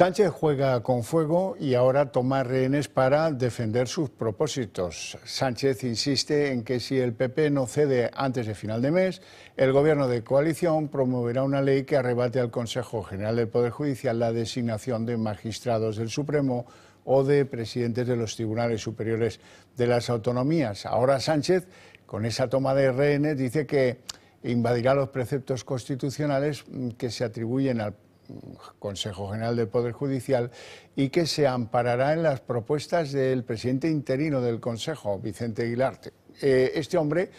Sánchez juega con fuego y ahora toma rehenes para defender sus propósitos. Sánchez insiste en que si el PP no cede antes de final de mes, el gobierno de coalición promoverá una ley que arrebate al Consejo General del Poder Judicial la designación de magistrados del Supremo o de presidentes de los tribunales superiores de las autonomías. Ahora Sánchez, con esa toma de rehenes, dice que invadirá los preceptos constitucionales que se atribuyen al Consejo General del Poder Judicial y que se amparará en las propuestas del presidente interino del Consejo, Vicente Aguilarte. Eh, este hombre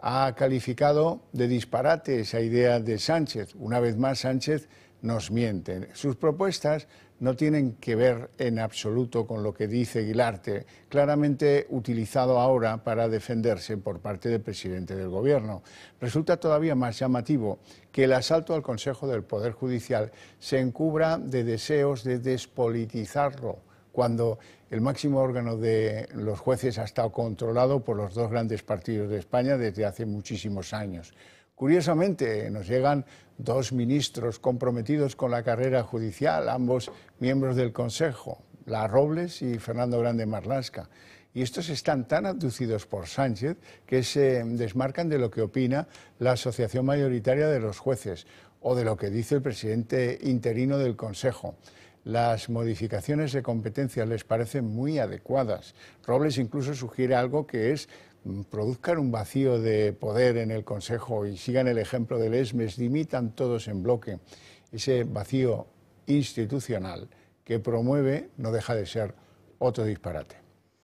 ha calificado de disparate esa idea de Sánchez. Una vez más, Sánchez nos mienten. Sus propuestas no tienen que ver en absoluto con lo que dice Guilarte, claramente utilizado ahora para defenderse por parte del presidente del Gobierno. Resulta todavía más llamativo que el asalto al Consejo del Poder Judicial se encubra de deseos de despolitizarlo cuando el máximo órgano de los jueces ha estado controlado por los dos grandes partidos de España desde hace muchísimos años. Curiosamente, nos llegan dos ministros comprometidos con la carrera judicial, ambos miembros del Consejo, La Robles y Fernando Grande Marlasca. Y estos están tan abducidos por Sánchez que se desmarcan de lo que opina la Asociación Mayoritaria de los Jueces o de lo que dice el presidente interino del Consejo las modificaciones de competencias les parecen muy adecuadas. Robles incluso sugiere algo que es produzcan un vacío de poder en el Consejo y sigan el ejemplo del ESMES, dimitan todos en bloque ese vacío institucional que promueve no deja de ser otro disparate.